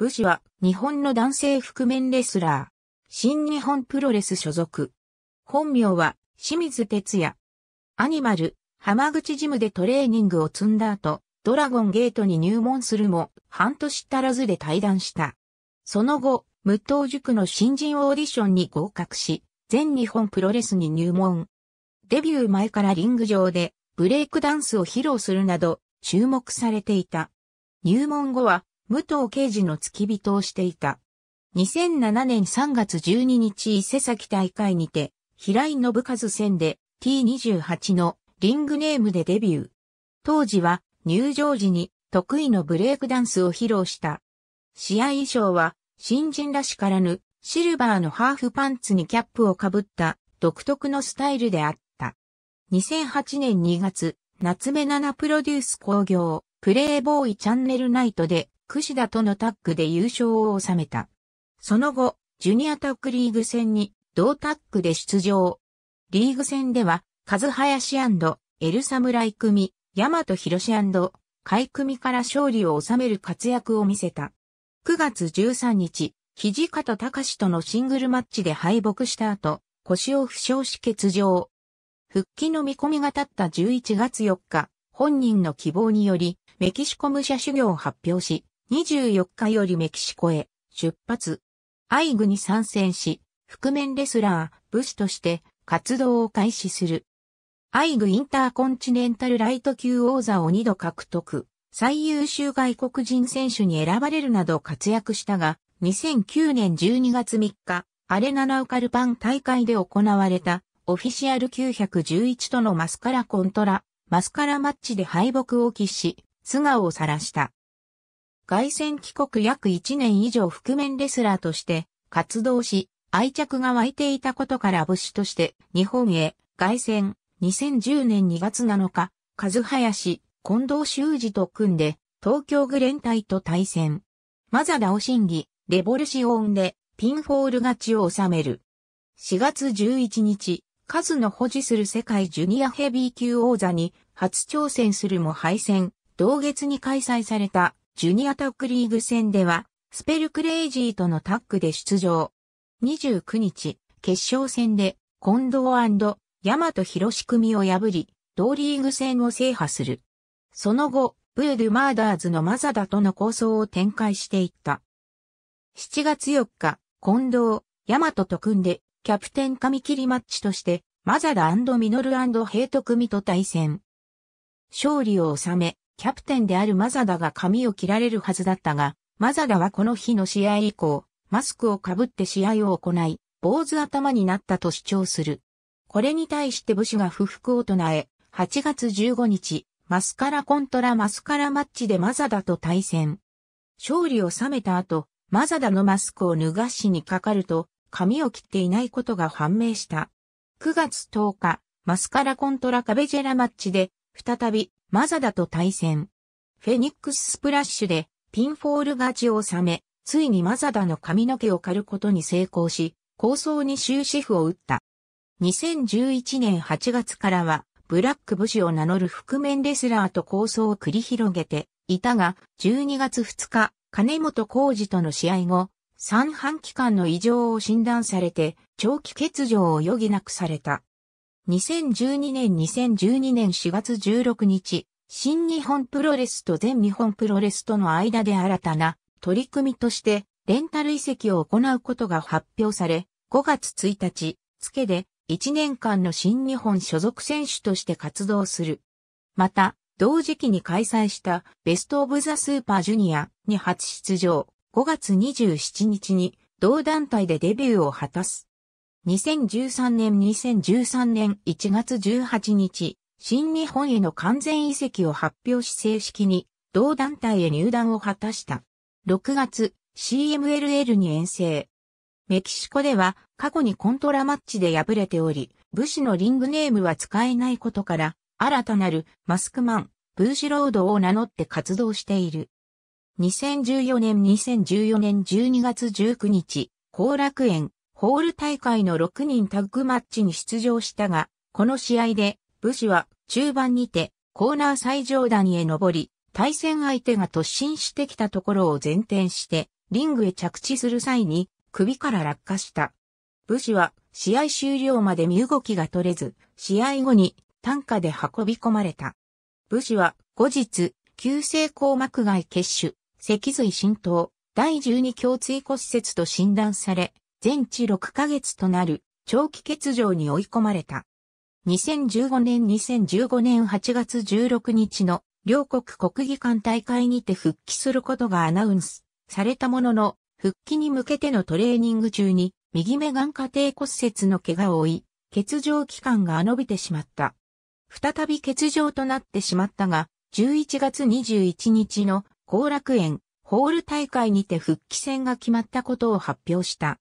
武士は日本の男性覆面レスラー。新日本プロレス所属。本名は清水哲也。アニマル、浜口ジムでトレーニングを積んだ後、ドラゴンゲートに入門するも、半年足らずで退団した。その後、無党塾の新人オーディションに合格し、全日本プロレスに入門。デビュー前からリング上でブレイクダンスを披露するなど注目されていた。入門後は武藤刑事の付き人をしていた。2007年3月12日伊勢崎大会にて、平井信和戦で T28 のリングネームでデビュー。当時は入場時に得意のブレイクダンスを披露した。試合衣装は新人らしからぬシルバーのハーフパンツにキャップをかぶった独特のスタイルであった。2008年2月、夏目7プロデュース工業プレイボーイチャンネルナイトでシ田とのタッグで優勝を収めた。その後、ジュニアタッグリーグ戦に同タッグで出場。リーグ戦では、カズハヤシエルサムライ組、ヤマトヒロシ海組から勝利を収める活躍を見せた。9月13日、土方隆とのシングルマッチで敗北した後、腰を負傷し欠場。復帰の見込みが立った11月4日、本人の希望により、メキシコ武者修行を発表し、24日よりメキシコへ出発。アイグに参戦し、覆面レスラー、武士として活動を開始する。アイグインターコンチネンタルライト級王座を2度獲得。最優秀外国人選手に選ばれるなど活躍したが、2009年12月3日、アレナナウカルパン大会で行われた、オフィシャル911とのマスカラコントラ、マスカラマッチで敗北を喫し、素顔を晒した。外戦帰国約1年以上覆面レスラーとして活動し、愛着が湧いていたことから武士として日本へ外戦2010年2月7日、和林、近藤修二と組んで東京グレン隊と対戦。マザダオ審議、レボルシオンでピンフォール勝ちを収める。4月11日、数の保持する世界ジュニアヘビー級王座に初挑戦するも敗戦、同月に開催されたジュニアタックリーグ戦では、スペルクレイジーとのタッグで出場。29日、決勝戦で、近藤ヤマト広仕組を破り、同リーグ戦を制覇する。その後、ブードゥ・マーダーズのマザダとの構想を展開していった。7月4日、近藤、ヤマトと組んで、キャプテン紙切りマッチとして、マザダミノルヘイト組と対戦。勝利を収め、キャプテンであるマザダが髪を切られるはずだったが、マザダはこの日の試合以降、マスクをかぶって試合を行い、坊主頭になったと主張する。これに対して武士が不服を唱え、8月15日、マスカラコントラマスカラマッチでマザダと対戦。勝利を収めた後、マザダのマスクを脱がしにかかると、髪を切っていないことが判明した。9月10日、マスカラコントラカベジェラマッチで、再びマザダと対戦。フェニックススプラッシュでピンフォール勝ちを収め、ついにマザダの髪の毛を刈ることに成功し、構想に終止符を打った。2011年8月からは、ブラック武士を名乗る覆面レスラーと構想を繰り広げていたが、12月2日、金本浩二との試合後、三半期間の異常を診断されて、長期欠場を余儀なくされた。2012年2012年4月16日、新日本プロレスと全日本プロレスとの間で新たな取り組みとしてレンタル移籍を行うことが発表され、5月1日、付で1年間の新日本所属選手として活動する。また、同時期に開催したベストオブザスーパージュニアに初出場、5月27日に同団体でデビューを果たす。2013年2013年1月18日、新日本への完全移籍を発表し正式に同団体へ入団を果たした。6月、CMLL に遠征。メキシコでは過去にコントラマッチで敗れており、武士のリングネームは使えないことから、新たなるマスクマン、ブーシロードを名乗って活動している。2014年2014年12月19日、後楽園、ホール大会の6人タッグマッチに出場したが、この試合で、武士は中盤にてコーナー最上段へ登り、対戦相手が突進してきたところを前転して、リングへ着地する際に首から落下した。武士は試合終了まで身動きが取れず、試合後に担架で運び込まれた。武士は後日、急性硬膜外血腫、脊髄浸透、第12胸椎骨折と診断され、全治6ヶ月となる長期欠場に追い込まれた。2015年2015年8月16日の両国国技館大会にて復帰することがアナウンスされたものの、復帰に向けてのトレーニング中に右目眼下底骨折の怪我を負い、欠場期間が延びてしまった。再び欠場となってしまったが、11月21日の後楽園ホール大会にて復帰戦が決まったことを発表した。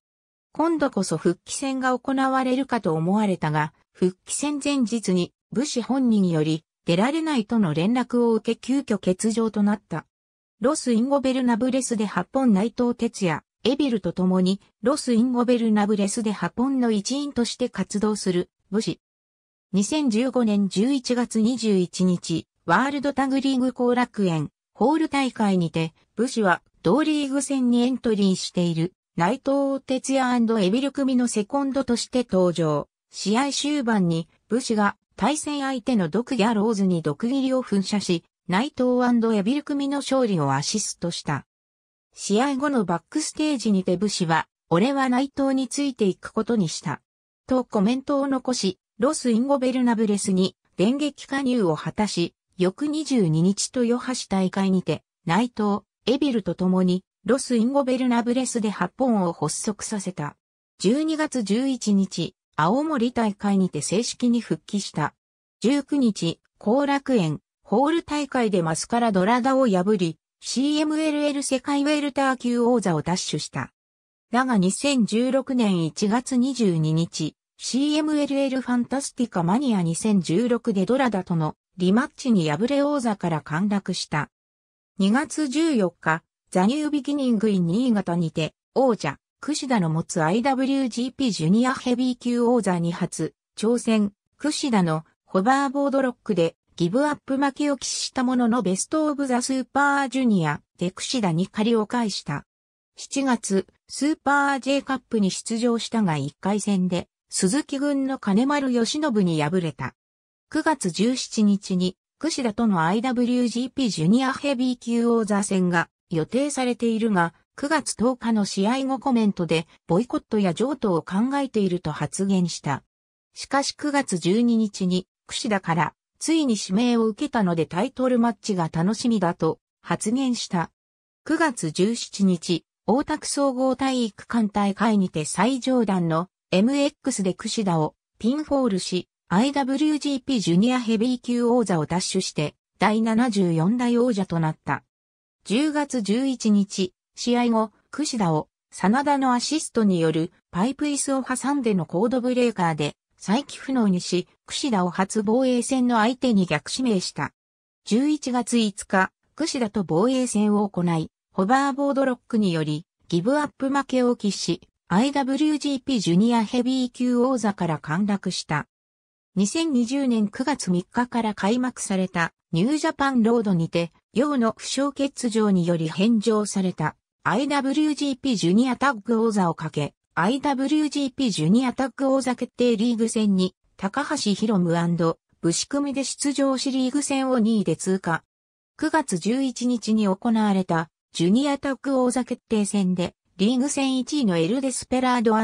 今度こそ復帰戦が行われるかと思われたが、復帰戦前日に武士本人より出られないとの連絡を受け急遽欠場となった。ロス・インゴベルナブレスで8本内藤哲也、エビルと共にロス・インゴベルナブレスで8本の一員として活動する武士。2015年11月21日、ワールドタグリーグ後楽園ホール大会にて武士は同リーグ戦にエントリーしている。内藤哲也エビル組のセコンドとして登場。試合終盤に、武士が対戦相手の毒ギャローズに毒斬りを噴射し、内藤エビル組の勝利をアシストした。試合後のバックステージにて武士は、俺は内藤についていくことにした。とコメントを残し、ロス・インゴベルナブレスに電撃加入を果たし、翌22日とハシ。大会にて、内藤、エビルと共にロス・インゴベルナブレスで八本を発足させた。12月11日、青森大会にて正式に復帰した。19日、後楽園、ホール大会でマスカラドラダを破り、CMLL 世界ウェルター級王座を奪取した。だが2016年1月22日、CMLL ファンタスティカマニア2016でドラダとのリマッチに敗れ王座から陥落した。2月14日、ザニュービギニングイン新潟にて、王者、櫛田の持つ IWGP ジュニアヘビー級王座に初、挑戦、櫛田のホバーボードロックでギブアップ負けを喫したもののベストオブザスーパージュニアでシ田に借りを返した。7月、スーパー J カップに出場したが1回戦で、鈴木軍の金丸義信に敗れた。9月17日に、櫛田との IWGP ジュニアヘビー級王座戦が予定されているが、9月10日の試合後コメントで、ボイコットや譲渡を考えていると発言した。しかし9月12日に、櫛田から、ついに指名を受けたのでタイトルマッチが楽しみだと発言した。9月17日、大田区総合体育館大会にて最上段の MX で櫛田をピンフォールし、IWGP ジュニアヘビー級王座を奪取して、第74代王者となった。10月11日、試合後、櫛田を、真田のアシストによるパイプ椅子を挟んでのコードブレーカーで再起不能にし、櫛田を初防衛戦の相手に逆指名した。11月5日、櫛田と防衛戦を行い、ホバーボードロックにより、ギブアップ負けを喫し、IWGP ジュニアヘビー級王座から陥落した。2020年9月3日から開幕されたニュージャパンロードにて、陽の負傷欠場により返上された IWGP ジュニアタッグ王座をかけ、IWGP ジュニアタッグ王座決定リーグ戦に、高橋宏夢武士組で出場しリーグ戦を2位で通過。9月11日に行われたジュニアタッグ王座決定戦で、リーグ戦1位のエルデスペラード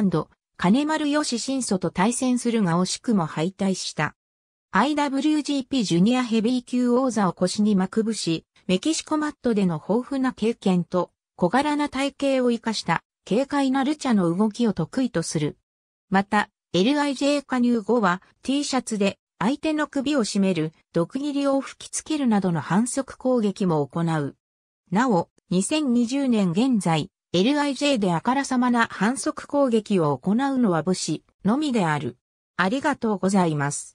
金丸義新祖と対戦するが惜しくも敗退した。IWGP ジュニアヘビー級王座を腰にまくぶし、メキシコマットでの豊富な経験と小柄な体型を活かした軽快なルチャの動きを得意とする。また、LIJ 加入後は T シャツで相手の首を絞める毒斬りを吹きつけるなどの反則攻撃も行う。なお、2020年現在、LIJ であからさまな反則攻撃を行うのは武士のみである。ありがとうございます。